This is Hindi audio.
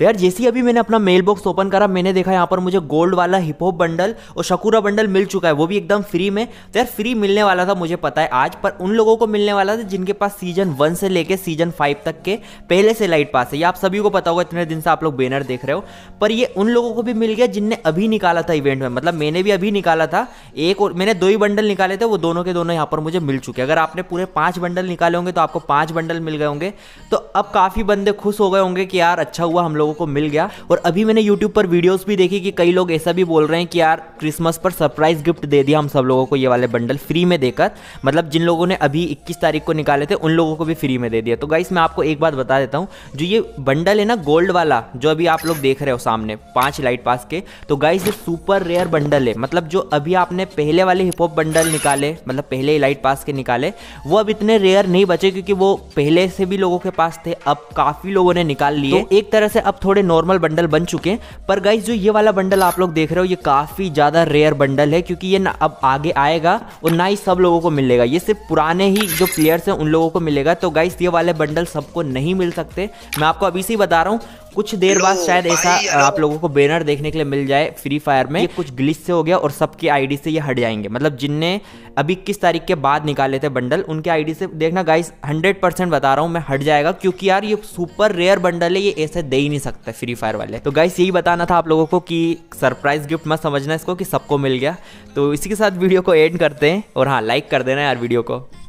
तो यार जैसे अभी मैंने अपना मेल बॉक्स ओपन करा मैंने देखा यहाँ पर मुझे गोल्ड वाला हिप हॉप बंडल और शकुरा बंडल मिल चुका है वो भी एकदम फ्री में तो यार फ्री मिलने वाला था मुझे पता है आज पर उन लोगों को मिलने वाला था जिनके पास सीजन वन से लेके सीजन फाइव तक के पहले से लाइट पास है ये आप सभी को पता होगा इतने दिन से आप लोग बैनर देख रहे हो पर ये उन लोगों को भी मिल गया जिनने अभी निकाला था इवेंट में मतलब मैंने भी अभी निकाला था एक और मैंने दो ही बंडल निकाले थे वो दोनों के दोनों यहाँ पर मुझे मिल चुके अगर आपने पूरे पाँच बंडल निकाले होंगे तो आपको पाँच बंडल मिल गए होंगे तो अब काफ़ी बंदे खुश हो गए होंगे कि यार अच्छा हुआ हम लोग लोगों को मिल गया और अभी मैंने यूट्यूब पर वीडियोज भी देखी कि कई लोग ऐसा भी बोल रहे हैं कि यार क्रिसमस पर सरप्राइज गिफ्ट दे दिया हम सब लोगों को ये वाले बंडल फ्री में देकर मतलब जिन लोगों ने अभी इक्कीस तारीख को निकाले थे उन लोगों को भी फ्री में दे दिया तो गाइस मैं आपको एक बात बता देता हूँ जो ये बंडल है ना गोल्ड वाला जो अभी आप लोग देख रहे हो सामने पांच लाइट पास के तो गाइस ये सुपर रेयर बंडल है मतलब जो अभी आपने पहले वाले हिप हॉप बंडल निकाले मतलब पहले ही लाइट पास के निकाले वो अब इतने रेयर नहीं बचे क्योंकि वो पहले से भी लोगों के पास थे अब काफ़ी लोगों ने निकाल लिए तो एक तरह से अब थोड़े नॉर्मल बंडल बन चुके हैं पर गाइज जो ये वाला बंडल आप लोग देख रहे हो ये काफ़ी ज़्यादा रेयर बंडल है क्योंकि ये ना अब आगे आएगा और ना ही सब लोगों को मिलेगा ये सिर्फ पुराने ही जो प्लेयर्स हैं उन लोगों को मिलेगा तो गाइज ये वाले बंडल सबको नहीं मिल सकते मैं आपको अभी से ही बता रहा हूँ कुछ देर बाद शायद ऐसा आप लोगों को बैनर देखने के लिए मिल जाए फ्री फायर में ये कुछ ग्लिच से हो गया और सबकी आईडी से ये हट जाएंगे मतलब जिनने अभी किस तारीख के बाद निकाले थे बंडल उनके आईडी से देखना गाइस 100% बता रहा हूँ मैं हट जाएगा क्योंकि यार ये सुपर रेयर बंडल है ये ऐसे दे ही नहीं सकते फ्री फायर वाले तो गाइस यही बताना था आप लोगों को कि सरप्राइज गिफ्ट मत समझना इसको कि सबको मिल गया तो इसी के साथ वीडियो को एंड करते हैं और हाँ लाइक कर देना यार वीडियो को